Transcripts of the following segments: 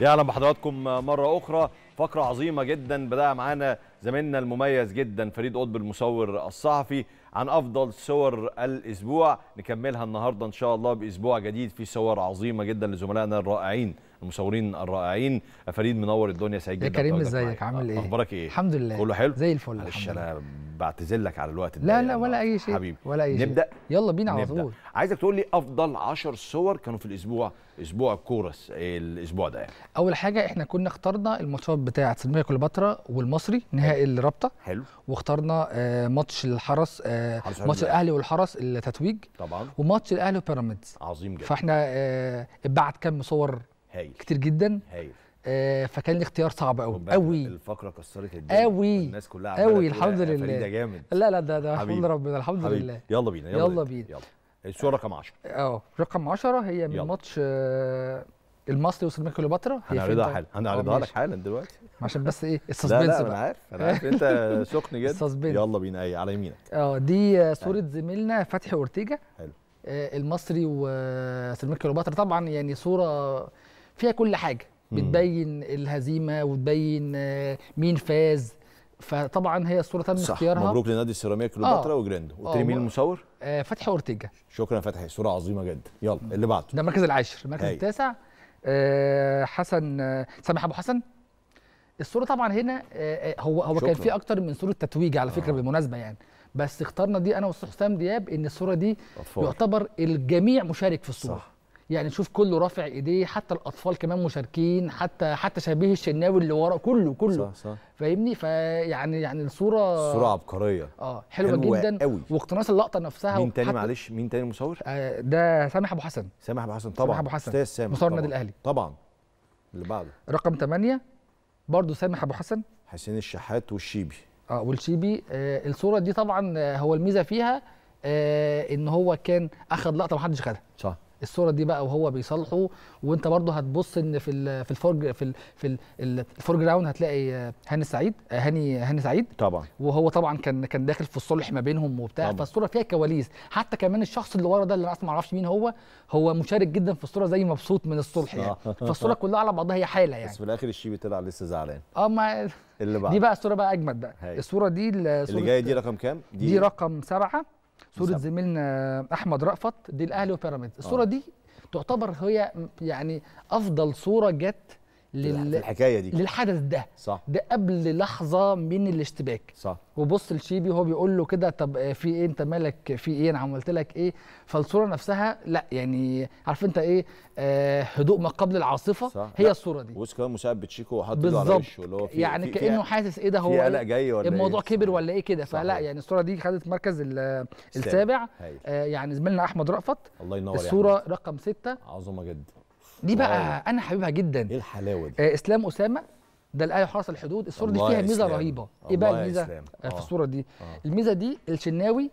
يا اهلا بحضراتكم مره اخرى فقره عظيمه جدا بدأ معانا زميلنا المميز جدا فريد قطب المصور الصحفي عن افضل صور الاسبوع نكملها النهارده ان شاء الله باسبوع جديد في صور عظيمه جدا لزملائنا الرائعين المصورين الرائعين فريد منور الدنيا سعيد جدا يا كريم ازيك عامل ايه اخبارك ايه الحمد لله كله حلو زي الفل معلش انا بعتذر لك على الوقت ده لا لا ولا اي شيء حبيبي ولا اي شيء نبدا يلا بينا على طول عايزك تقول لي افضل 10 صور كانوا في الاسبوع اسبوع الكورس إيه الاسبوع ده يعني. اول حاجه احنا كنا اخترنا الماتشات بتاعه سلميه كليوباترا والمصري نهائي الرابطه حلو واخترنا آه، ماتش الحرس آه، ماتش الاهلي والحرس التتويج طبعا وماتش الاهلي وبيراميدز عظيم جدا فاحنا آه، اتبعت كم صور هايل كتير جدا هايل آه فكان الاختيار صعب قوي قوي الفقره كسرت الدنيا قوي الناس كلها قوي الحمد لله ده جامد لا لا ده ده الحمد ربنا الحمد حبيب. لله يلا بينا يلا, يلا بينا, يلا. الصوره رقم 10 اه رقم 10 هي من ماتش آه، المصري وسلمان كليوباترا هنعرضها طيب؟ حالا هنعرضها آه، لك حالا دلوقتي عشان بس ايه السسبنس لا لا انا عارف انا عارف انت سخن جدا السسبنس يلا بينا ايه على يمينك اه دي صوره زميلنا فتحي اورتيجا حلو آه، المصري وسلمان كليوباترا طبعا يعني صوره فيها كل حاجه بتبين الهزيمه وتبين آه، مين فاز فطبعا هي الصوره تم صح. اختيارها مبروك لنادي السيراميك كليوباترا آه. وجراندو قلت لي آه، مين المصور؟ آه فتحي اورتيجا شكرا فتحي صوره عظيمه جدا يلا اللي بعده ده المركز العاشر المركز هي. التاسع آه حسن آه سامح ابو حسن الصوره طبعا هنا آه, آه، هو هو شكرا. كان في اكتر من صوره تتويج على فكره آه. بالمناسبه يعني بس اخترنا دي انا والاستاذ حسام دياب ان الصوره دي أطفال. يعتبر الجميع مشارك في الصوره صح. يعني شوف كله رافع ايديه حتى الاطفال كمان مشاركين حتى حتى شبيه الشناوي اللي ورا كله كله صح صح فاهمني فيعني يعني الصوره صوره عبقريه اه حلوه, حلوة جدا قوي واقتناص اللقطه نفسها مين تاني معلش مين تاني المصور؟ آه ده سامح ابو حسن سامح ابو حسن طبعا سامح ابو حسن استاذ سامح مصور النادي الاهلي طبعا اللي بعده رقم 8 برضه سامح ابو حسن حسين الشحات والشيبي اه والشيبي آه الصوره دي طبعا آه، هو الميزه فيها آه ان هو كان اخذ لقطه محدش خدها صح الصوره دي بقى وهو بيصالحه وانت برضه هتبص ان في في الفورج في في الفور جراوند هتلاقي هاني سعيد هاني هاني سعيد طبعا وهو طبعا كان كان داخل في الصلح ما بينهم وبتاع طبعا. فالصوره فيها كواليس حتى كمان الشخص اللي ورا ده اللي انا ما اعرفش مين هو هو مشارك جدا في الصوره زي مبسوط من الصلح يعني آه. فالصوره كلها على بعضها هي حاله يعني بس في الاخر الشيبي طلع لسه زعلان اه ما اللي بعد. دي بقى الصوره بقى اجمد بقى هي. الصوره دي اللي جايه دي رقم كام دي, دي رقم سبعه صوره زميلنا احمد رأفت دي الاهلي وبيراميدز الصوره آه. دي تعتبر هي يعني افضل صوره جت لل... الحكايه دي للحدث ده صح ده قبل لحظه من الاشتباك صح وبص لشيبي هو بيقول له كده طب آه، في ايه انت مالك في ايه انا عملت لك ايه فالصوره نفسها لا يعني عارف انت ايه آه هدوء ما قبل العاصفه صح. هي لا. الصوره دي وبص كمان مساعد بتشيكو وحط ايده على وشه اللي هو في يعني في كانه حاسس ايه ده هو قلق إيه؟ جاي ولا إيه؟ الموضوع إيه؟ كبر ولا ايه كده فلا يعني الصوره دي خدت مركز السابع آه يعني زميلنا احمد رأفت الله ينور الصوره رقم سته عظمه جدا دي بقى واو. انا حبيبها جدا ايه الحلاوه دي آه اسلام اسامه ده الايه حرس الحدود الصوره دي فيها ميزه رهيبه ايه بقى الميزه آه في آه. الصوره دي آه. الميزه دي الشناوي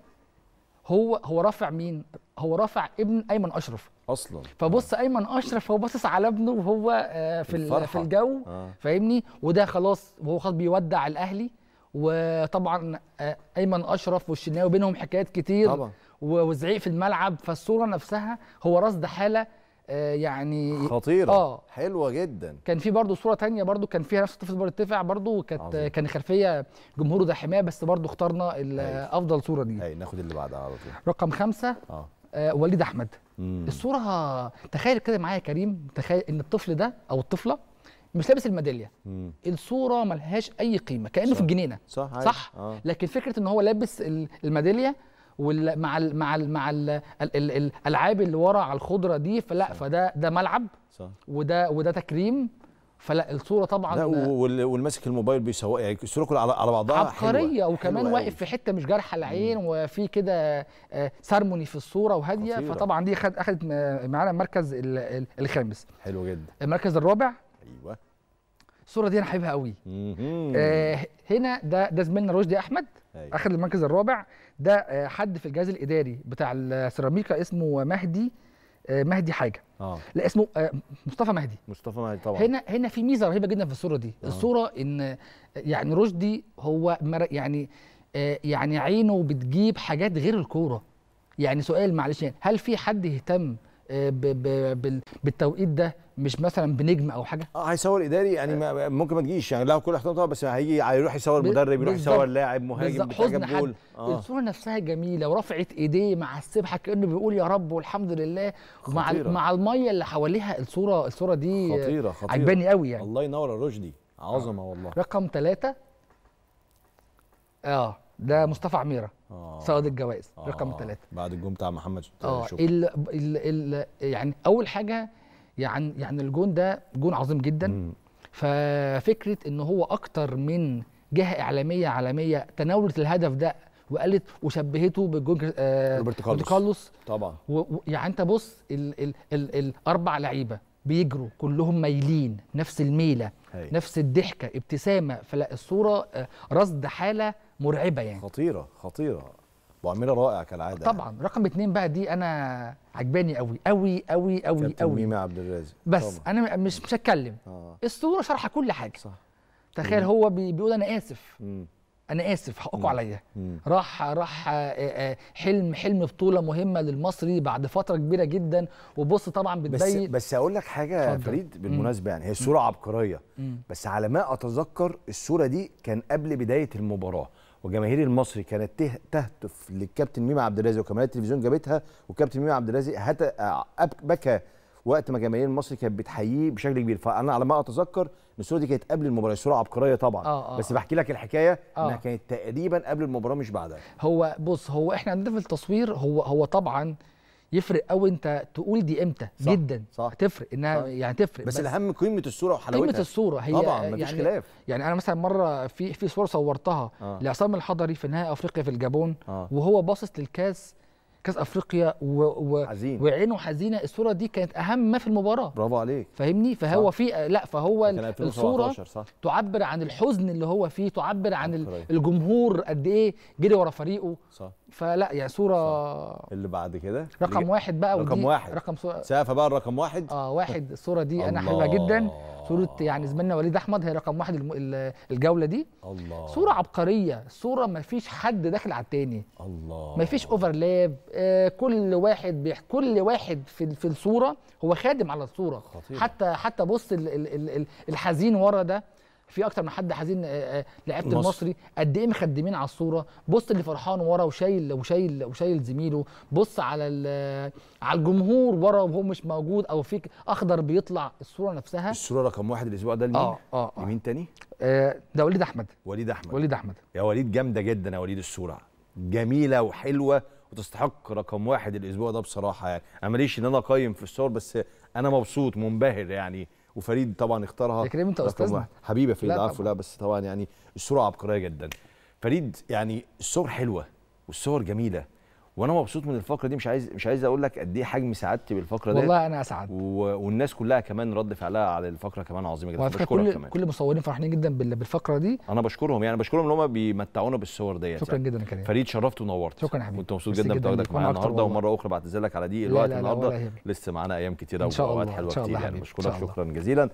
هو هو رافع مين هو رافع ابن ايمن اشرف اصلا فبص آه. ايمن اشرف هو باصص على ابنه وهو آه في الفرحة. في الجو آه. فاهمني وده خلاص وهو خلاص بيودع الاهلي وطبعا آه ايمن اشرف والشناوي بينهم حكايات كتير طبعا وزعيق في الملعب فالصوره نفسها هو رصد حاله آه، يعني خطيره اه حلوه جدا كان في برضه صوره تانية برضه كان فيها نفس الطفل بيرتفع برضه كانت كان خلفيه جمهوره ده حماه بس برضه اخترنا افضل صوره دي اي ناخد اللي بعدها على طول رقم خمسة اه, آه وليد احمد مم. الصوره تخيل كده معايا يا كريم تخيل ان الطفل ده او الطفله مش لابس الميداليه الصوره ملهاش اي قيمه كانه صح. في الجنينه صح صح, صح؟ آه. لكن فكره ان هو لابس الميداليه ومع مع الـ مع الـ الـ الالعاب اللي ورا على الخضره دي فلا صح. فده ده ملعب صح. وده وده تكريم فلا الصوره طبعا لا واللي ماسك الموبايل بيسوق يعني الصوره على على بعضها عبقريه حلوة. وكمان حلوة واقف في حته مش جارحه العين وفي كده آه، سارموني في الصوره وهاديه خطيرة. فطبعا دي اخذت معانا المركز الخامس حلو جدا المركز الرابع ايوه الصوره دي انا حاببها قوي آه هنا ده ده زميلنا رشدي احمد أيوة. اخر المركز الرابع ده آه حد في الجهاز الاداري بتاع السيراميكا اسمه مهدي آه مهدي حاجه آه. لا اسمه آه مصطفى مهدي مصطفى مهدي طبعا هنا هنا في ميزه رهيبه جدا في الصوره دي آه. الصوره ان آه، يعني رشدي هو يعني آه يعني عينه بتجيب حاجات غير الكوره يعني سؤال معلش هل في حد يهتم آه، بالتوقيت ده مش مثلا بنجم او حاجه اه هيصور اداري يعني ممكن ما تجيش يعني له كل احتياطاته بس هيجي هيروح يصور مدرب يروح يصور لاعب مهاجم بتاع جول آه. الصوره نفسها جميله ورفعت ايديه مع السبحه كانه بيقول يا رب والحمد لله مع مع الميه اللي حواليها الصوره الصوره دي خطيره خطيره عجباني قوي يعني الله ينور يا رشدي عظمه آه. والله رقم ثلاثة اه ده مصطفى عميره آه. صاعد الجوائز آه رقم ثلاثة بعد الجون بتاع محمد اه ال ال ال يعني اول حاجه يعني يعني الجون ده جون عظيم جدا م. ففكره ان هو اكتر من جهه اعلاميه عالميه تناولت الهدف ده وقالت وشبهته بالجون آه روبرت كارلوس طبعا يعني انت بص ال ال ال الاربع لعيبه بيجروا كلهم مايلين نفس الميله هي. نفس الضحكه ابتسامه فلا الصوره آه، رصد حاله مرعبه يعني خطيره خطيره ابو رائع كالعاده طبعا يعني. رقم اتنين بقى دي انا عجباني قوي قوي قوي قوي قوي ميمي عبد الرازق بس طبعا. انا مش مش هتكلم آه. الصوره شارحه كل حاجه صح تخيل مم. هو بيقول انا اسف مم. انا اسف حقكم عليا راح راح آه، آه، حلم حلم بطوله مهمه للمصري بعد فتره كبيره جدا وبص طبعا بتضايق بس بس هقول لك حاجه يا فريد بالمناسبه يعني هي الصوره عبقريه بس على ما اتذكر الصوره دي كان قبل بدايه المباراه وجماهير المصري كانت تهتف للكابتن ميمو عبد الرازق وكاميرات التلفزيون جابتها والكابتن ميمو عبد الرازق بكى وقت ما جماهير المصري كانت بتحييه بشكل كبير فانا على ما اتذكر ان الصوره دي كانت قبل المباراه صوره عبقريه طبعا آه آه. بس بحكي لك الحكايه آه. انها كانت تقريبا قبل المباراه مش بعدها هو بص هو احنا عندنا في التصوير هو هو طبعا يفرق قوي انت تقول دي امتى صح جدا صح تفرق انها صح يعني تفرق بس, بس الاهم قيمه الصوره وحلاوتها قيمه الصوره هي طبعا مفيش يعني خلاف يعني انا مثلا مره في في صوره صورتها آه. لعصام الحضري في نهائي افريقيا في الجابون آه. وهو باصص للكاس كاس افريقيا و... و... حزين. وعينه حزينه الصوره دي كانت اهم ما في المباراه برافو عليك فاهمني فهو صح. في لا فهو الصوره صح. تعبر عن الحزن اللي هو فيه تعبر عن أفريقيا. الجمهور قد ايه جري ورا فريقه صح فلا يعني صوره صح. اللي بعد كده رقم واحد بقى رقم واحد رقم صورة سقفه بقى الرقم واحد اه واحد الصوره دي انا حلوه جدا صوره يعني زميلنا وليد احمد هي رقم واحد الجوله دي الله صوره عبقريه صوره ما فيش حد داخل على التاني الله ما فيش اوفرلاب آه كل واحد بيح كل واحد في في الصوره هو خادم على الصوره خطير. حتى حتى بص ال ال ال الحزين ورا ده في اكتر من حد حزين آه، آه، لعيبه المصري قد ايه مخدمين على الصوره بص اللي فرحان ورا وشايل وشايل وشايل زميله بص على آه، على الجمهور ورا وهو مش موجود او فيك اخضر بيطلع الصوره نفسها الصوره رقم واحد الاسبوع ده لمين؟ اه اه, آه. لمين تاني؟ آه ده وليد احمد وليد احمد وليد احمد يا وليد جامده جدا يا وليد الصوره جميله وحلوه وتستحق رقم واحد الاسبوع ده بصراحه يعني انا ماليش ان انا اقيم في الصور بس انا مبسوط منبهر يعني وفريد طبعا اختارها يا كريم انت استاذ حبيبي فريد عارفه لا بس طبعا يعني الصوره عبقريه جدا فريد يعني الصور حلوه والصور جميله وانا مبسوط من الفقره دي مش عايز مش عايز اقول لك قد ايه حجم سعادتي بالفقره دي والله انا اسعد و... والناس كلها كمان رد فعلها على الفقره كمان عظيمه جدا بشكرهم كل... كمان كل المصورين فرحانين جدا بال... بالفقره دي انا بشكرهم يعني بشكرهم ان هم بيمتعونا بالصور ديت شكرا يعني. جدا يا كريم فريد شرفت ونورت شكرا يا حبيبي كنت مبسوط جدا بتواجدك معانا النهارده ومره اخرى بعتذر لك على دي الوقت النهارده لسه معانا ايام كتيره واوقات حلوه كتير يعني بشكرك شكرا جزيلا